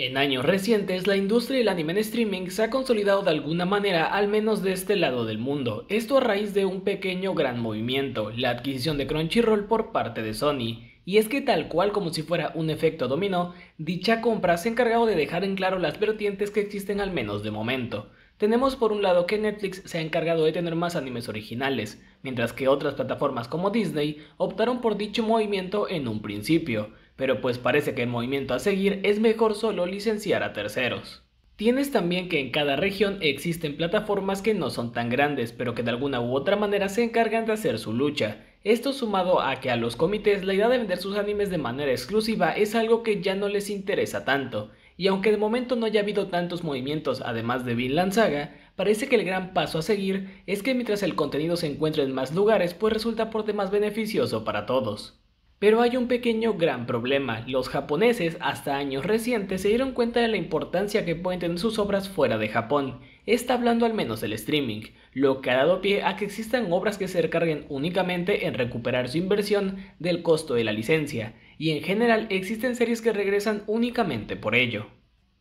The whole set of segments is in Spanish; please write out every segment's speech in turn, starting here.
En años recientes, la industria del anime en streaming se ha consolidado de alguna manera, al menos de este lado del mundo, esto a raíz de un pequeño gran movimiento, la adquisición de Crunchyroll por parte de Sony. Y es que tal cual como si fuera un efecto dominó, dicha compra se ha encargado de dejar en claro las vertientes que existen al menos de momento. Tenemos por un lado que Netflix se ha encargado de tener más animes originales, mientras que otras plataformas como Disney optaron por dicho movimiento en un principio, pero pues parece que el movimiento a seguir es mejor solo licenciar a terceros. Tienes también que en cada región existen plataformas que no son tan grandes, pero que de alguna u otra manera se encargan de hacer su lucha. Esto sumado a que a los comités la idea de vender sus animes de manera exclusiva es algo que ya no les interesa tanto, y aunque de momento no haya habido tantos movimientos además de Vinland Saga, parece que el gran paso a seguir es que mientras el contenido se encuentre en más lugares pues resulta por demás beneficioso para todos. Pero hay un pequeño gran problema. Los japoneses hasta años recientes se dieron cuenta de la importancia que pueden tener sus obras fuera de Japón. Está hablando al menos del streaming, lo que ha dado pie a que existan obras que se recarguen únicamente en recuperar su inversión del costo de la licencia, y en general existen series que regresan únicamente por ello.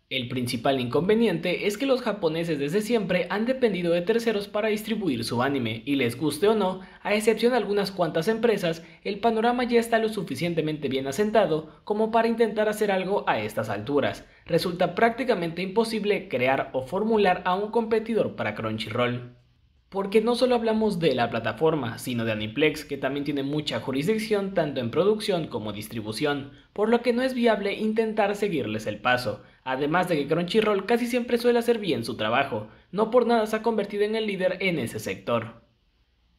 El principal inconveniente es que los japoneses desde siempre han dependido de terceros para distribuir su anime, y les guste o no, a excepción de algunas cuantas empresas, el panorama ya está lo suficientemente bien asentado como para intentar hacer algo a estas alturas. Resulta prácticamente imposible crear o formular a un competidor para Crunchyroll. Porque no solo hablamos de la plataforma, sino de Aniplex, que también tiene mucha jurisdicción tanto en producción como distribución, por lo que no es viable intentar seguirles el paso. Además de que Crunchyroll casi siempre suele hacer bien su trabajo, no por nada se ha convertido en el líder en ese sector.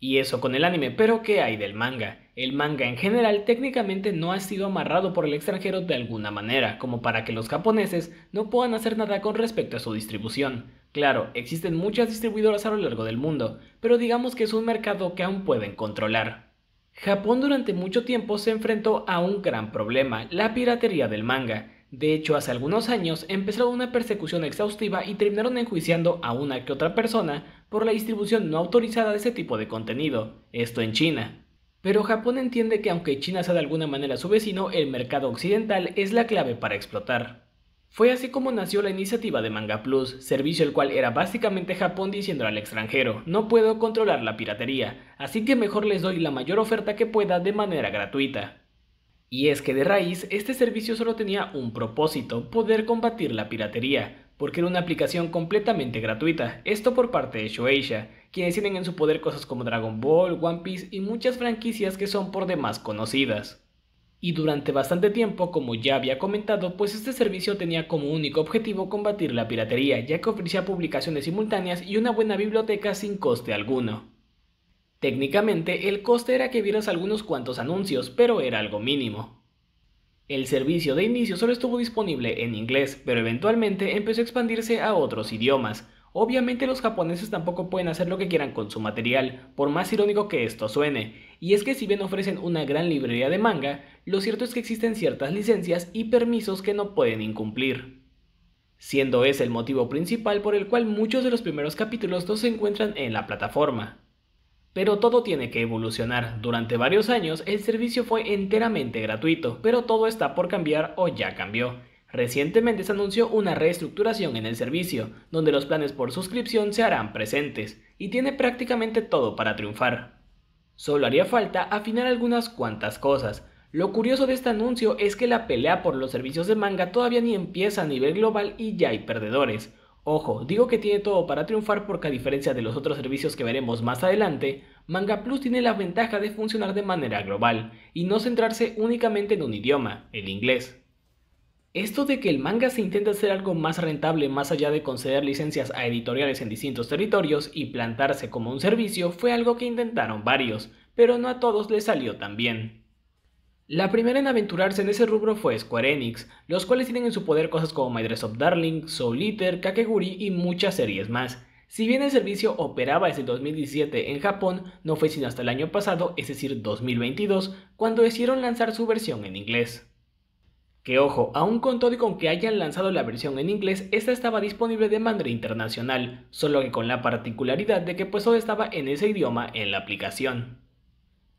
Y eso con el anime, pero ¿qué hay del manga? El manga en general técnicamente no ha sido amarrado por el extranjero de alguna manera, como para que los japoneses no puedan hacer nada con respecto a su distribución. Claro, existen muchas distribuidoras a lo largo del mundo, pero digamos que es un mercado que aún pueden controlar. Japón durante mucho tiempo se enfrentó a un gran problema, la piratería del manga, de hecho, hace algunos años empezó una persecución exhaustiva y terminaron enjuiciando a una que otra persona por la distribución no autorizada de ese tipo de contenido, esto en China. Pero Japón entiende que aunque China sea de alguna manera su vecino, el mercado occidental es la clave para explotar. Fue así como nació la iniciativa de Manga Plus, servicio el cual era básicamente Japón diciendo al extranjero, no puedo controlar la piratería, así que mejor les doy la mayor oferta que pueda de manera gratuita. Y es que de raíz, este servicio solo tenía un propósito, poder combatir la piratería, porque era una aplicación completamente gratuita, esto por parte de Shueisha, quienes tienen en su poder cosas como Dragon Ball, One Piece y muchas franquicias que son por demás conocidas. Y durante bastante tiempo, como ya había comentado, pues este servicio tenía como único objetivo combatir la piratería, ya que ofrecía publicaciones simultáneas y una buena biblioteca sin coste alguno. Técnicamente, el coste era que vieras algunos cuantos anuncios, pero era algo mínimo. El servicio de inicio solo estuvo disponible en inglés, pero eventualmente empezó a expandirse a otros idiomas. Obviamente los japoneses tampoco pueden hacer lo que quieran con su material, por más irónico que esto suene, y es que si bien ofrecen una gran librería de manga, lo cierto es que existen ciertas licencias y permisos que no pueden incumplir siendo ese el motivo principal por el cual muchos de los primeros capítulos no se encuentran en la plataforma. Pero todo tiene que evolucionar. Durante varios años el servicio fue enteramente gratuito, pero todo está por cambiar o ya cambió. Recientemente se anunció una reestructuración en el servicio, donde los planes por suscripción se harán presentes, y tiene prácticamente todo para triunfar. Solo haría falta afinar algunas cuantas cosas. Lo curioso de este anuncio es que la pelea por los servicios de manga todavía ni empieza a nivel global y ya hay perdedores. Ojo, digo que tiene todo para triunfar porque a diferencia de los otros servicios que veremos más adelante, Manga Plus tiene la ventaja de funcionar de manera global y no centrarse únicamente en un idioma, el inglés. Esto de que el manga se intenta hacer algo más rentable más allá de conceder licencias a editoriales en distintos territorios y plantarse como un servicio fue algo que intentaron varios, pero no a todos les salió tan bien. La primera en aventurarse en ese rubro fue Square Enix, los cuales tienen en su poder cosas como My Dress Up Darling, Soul Eater, Kakeguri y muchas series más. Si bien el servicio operaba desde 2017 en Japón, no fue sino hasta el año pasado, es decir 2022, cuando decidieron lanzar su versión en inglés. Que ojo, aún con todo y con que hayan lanzado la versión en inglés, esta estaba disponible de manera internacional, solo que con la particularidad de que pues solo estaba en ese idioma en la aplicación.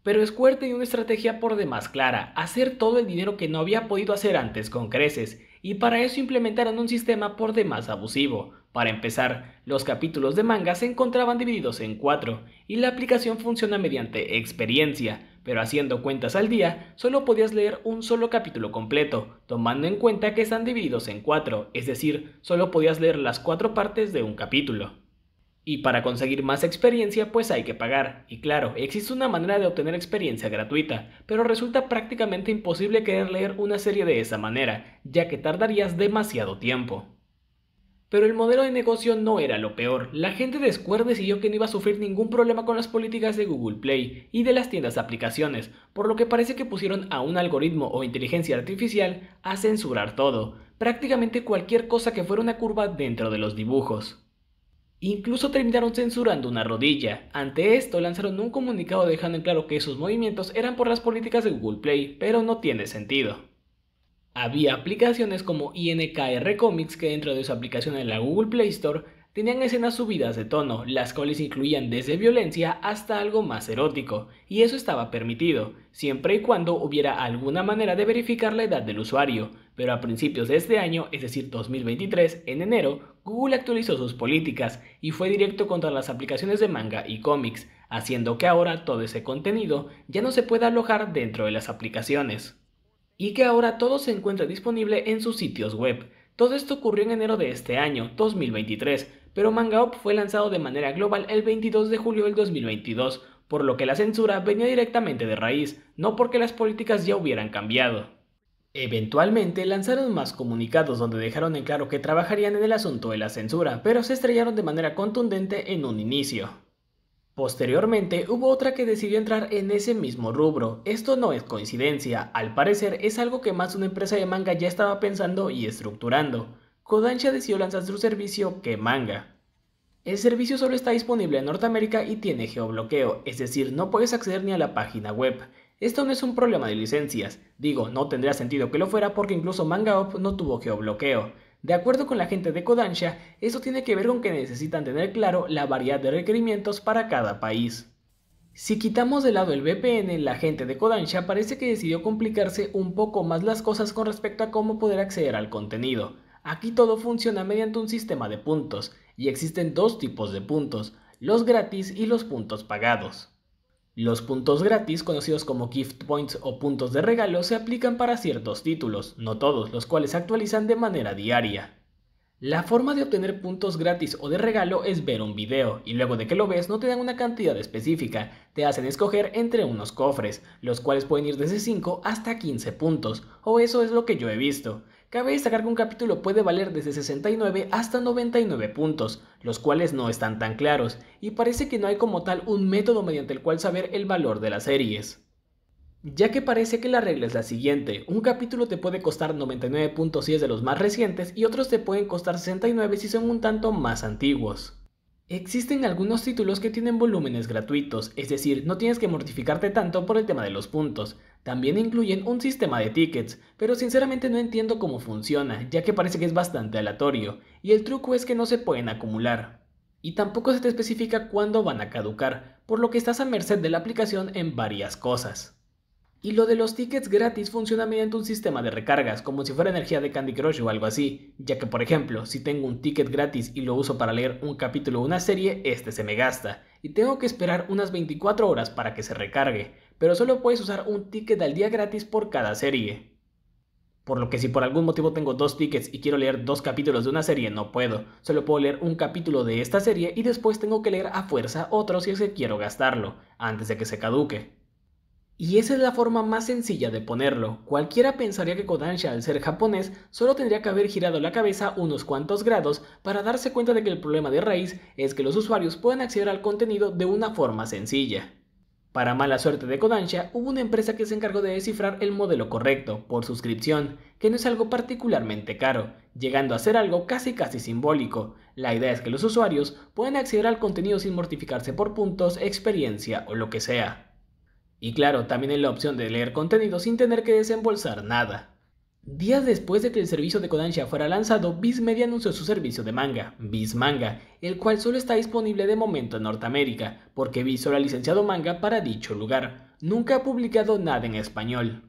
Pero Square tenía una estrategia por demás clara, hacer todo el dinero que no había podido hacer antes con creces, y para eso implementaron un sistema por demás abusivo. Para empezar, los capítulos de manga se encontraban divididos en cuatro, y la aplicación funciona mediante experiencia, pero haciendo cuentas al día, solo podías leer un solo capítulo completo, tomando en cuenta que están divididos en cuatro, es decir, solo podías leer las cuatro partes de un capítulo. Y para conseguir más experiencia pues hay que pagar. Y claro, existe una manera de obtener experiencia gratuita, pero resulta prácticamente imposible querer leer una serie de esa manera, ya que tardarías demasiado tiempo. Pero el modelo de negocio no era lo peor. La gente de Square decidió que no iba a sufrir ningún problema con las políticas de Google Play y de las tiendas de aplicaciones, por lo que parece que pusieron a un algoritmo o inteligencia artificial a censurar todo, prácticamente cualquier cosa que fuera una curva dentro de los dibujos. Incluso terminaron censurando una rodilla. Ante esto lanzaron un comunicado dejando en claro que sus movimientos eran por las políticas de Google Play, pero no tiene sentido. Había aplicaciones como INKR Comics que dentro de su aplicación en la Google Play Store tenían escenas subidas de tono, las cuales incluían desde violencia hasta algo más erótico, y eso estaba permitido, siempre y cuando hubiera alguna manera de verificar la edad del usuario, pero a principios de este año, es decir 2023, en enero, Google actualizó sus políticas y fue directo contra las aplicaciones de manga y cómics, haciendo que ahora todo ese contenido ya no se pueda alojar dentro de las aplicaciones. Y que ahora todo se encuentra disponible en sus sitios web. Todo esto ocurrió en enero de este año, 2023, pero MangaOp fue lanzado de manera global el 22 de julio del 2022, por lo que la censura venía directamente de raíz, no porque las políticas ya hubieran cambiado. Eventualmente lanzaron más comunicados donde dejaron en claro que trabajarían en el asunto de la censura, pero se estrellaron de manera contundente en un inicio. Posteriormente hubo otra que decidió entrar en ese mismo rubro. Esto no es coincidencia, al parecer es algo que más una empresa de manga ya estaba pensando y estructurando. Kodansha decidió lanzar su servicio que manga. El servicio solo está disponible en Norteamérica y tiene geobloqueo, es decir, no puedes acceder ni a la página web. Esto no es un problema de licencias, digo, no tendría sentido que lo fuera porque incluso MangaOp no tuvo geobloqueo. De acuerdo con la gente de Kodansha, eso tiene que ver con que necesitan tener claro la variedad de requerimientos para cada país. Si quitamos de lado el VPN, la gente de Kodansha parece que decidió complicarse un poco más las cosas con respecto a cómo poder acceder al contenido. Aquí todo funciona mediante un sistema de puntos, y existen dos tipos de puntos, los gratis y los puntos pagados. Los puntos gratis, conocidos como gift points o puntos de regalo, se aplican para ciertos títulos, no todos, los cuales se actualizan de manera diaria. La forma de obtener puntos gratis o de regalo es ver un video, y luego de que lo ves no te dan una cantidad específica, te hacen escoger entre unos cofres, los cuales pueden ir desde 5 hasta 15 puntos, o eso es lo que yo he visto. Cabe destacar que un capítulo puede valer desde 69 hasta 99 puntos, los cuales no están tan claros, y parece que no hay como tal un método mediante el cual saber el valor de las series. Ya que parece que la regla es la siguiente, un capítulo te puede costar 99 puntos si es de los más recientes y otros te pueden costar 69 si son un tanto más antiguos. Existen algunos títulos que tienen volúmenes gratuitos, es decir, no tienes que mortificarte tanto por el tema de los puntos, también incluyen un sistema de tickets, pero sinceramente no entiendo cómo funciona, ya que parece que es bastante aleatorio, y el truco es que no se pueden acumular. Y tampoco se te especifica cuándo van a caducar, por lo que estás a merced de la aplicación en varias cosas. Y lo de los tickets gratis funciona mediante un sistema de recargas, como si fuera energía de Candy Crush o algo así, ya que por ejemplo, si tengo un ticket gratis y lo uso para leer un capítulo de una serie, este se me gasta, y tengo que esperar unas 24 horas para que se recargue, pero solo puedes usar un ticket al día gratis por cada serie. Por lo que si por algún motivo tengo dos tickets y quiero leer dos capítulos de una serie, no puedo, solo puedo leer un capítulo de esta serie y después tengo que leer a fuerza otro si es que quiero gastarlo, antes de que se caduque. Y esa es la forma más sencilla de ponerlo. Cualquiera pensaría que Kodansha, al ser japonés, solo tendría que haber girado la cabeza unos cuantos grados para darse cuenta de que el problema de raíz es que los usuarios pueden acceder al contenido de una forma sencilla. Para mala suerte de Kodansha, hubo una empresa que se encargó de descifrar el modelo correcto, por suscripción, que no es algo particularmente caro, llegando a ser algo casi casi simbólico. La idea es que los usuarios pueden acceder al contenido sin mortificarse por puntos, experiencia o lo que sea. Y claro, también en la opción de leer contenido sin tener que desembolsar nada. Días después de que el servicio de Kodansha fuera lanzado, Viz Media anunció su servicio de manga, Viz Manga, el cual solo está disponible de momento en Norteamérica, porque Viz solo ha licenciado manga para dicho lugar. Nunca ha publicado nada en español.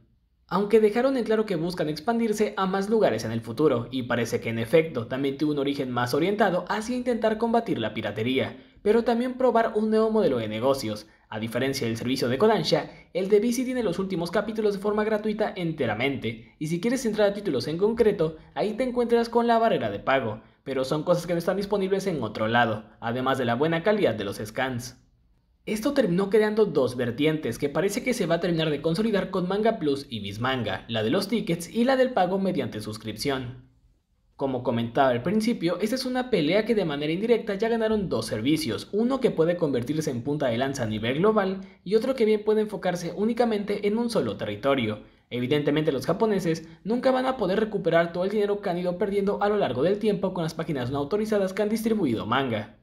Aunque dejaron en claro que buscan expandirse a más lugares en el futuro, y parece que en efecto también tuvo un origen más orientado hacia intentar combatir la piratería, pero también probar un nuevo modelo de negocios, a diferencia del servicio de Kodansha, el de Bici tiene los últimos capítulos de forma gratuita enteramente, y si quieres entrar a títulos en concreto, ahí te encuentras con la barrera de pago, pero son cosas que no están disponibles en otro lado, además de la buena calidad de los scans. Esto terminó creando dos vertientes que parece que se va a terminar de consolidar con Manga Plus y Bismanga, la de los tickets y la del pago mediante suscripción. Como comentaba al principio, esta es una pelea que de manera indirecta ya ganaron dos servicios, uno que puede convertirse en punta de lanza a nivel global y otro que bien puede enfocarse únicamente en un solo territorio. Evidentemente los japoneses nunca van a poder recuperar todo el dinero que han ido perdiendo a lo largo del tiempo con las páginas no autorizadas que han distribuido manga.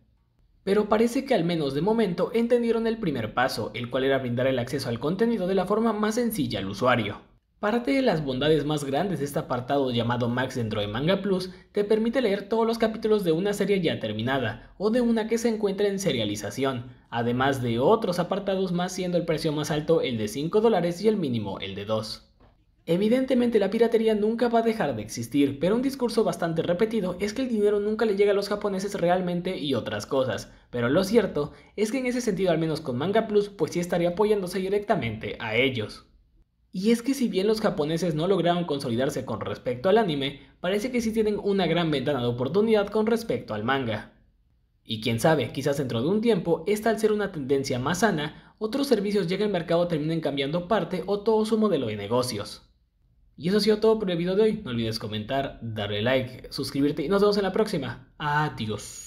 Pero parece que al menos de momento entendieron el primer paso, el cual era brindar el acceso al contenido de la forma más sencilla al usuario. Parte de las bondades más grandes de este apartado llamado Max dentro de Manga Plus te permite leer todos los capítulos de una serie ya terminada o de una que se encuentra en serialización, además de otros apartados más siendo el precio más alto el de 5 dólares y el mínimo el de 2. Evidentemente la piratería nunca va a dejar de existir, pero un discurso bastante repetido es que el dinero nunca le llega a los japoneses realmente y otras cosas, pero lo cierto es que en ese sentido al menos con Manga Plus pues sí estaría apoyándose directamente a ellos. Y es que si bien los japoneses no lograron consolidarse con respecto al anime, parece que sí tienen una gran ventana de oportunidad con respecto al manga. Y quién sabe, quizás dentro de un tiempo, esta al ser una tendencia más sana, otros servicios lleguen al mercado terminen cambiando parte o todo su modelo de negocios. Y eso ha sido todo por el video de hoy, no olvides comentar, darle like, suscribirte y nos vemos en la próxima. Adiós.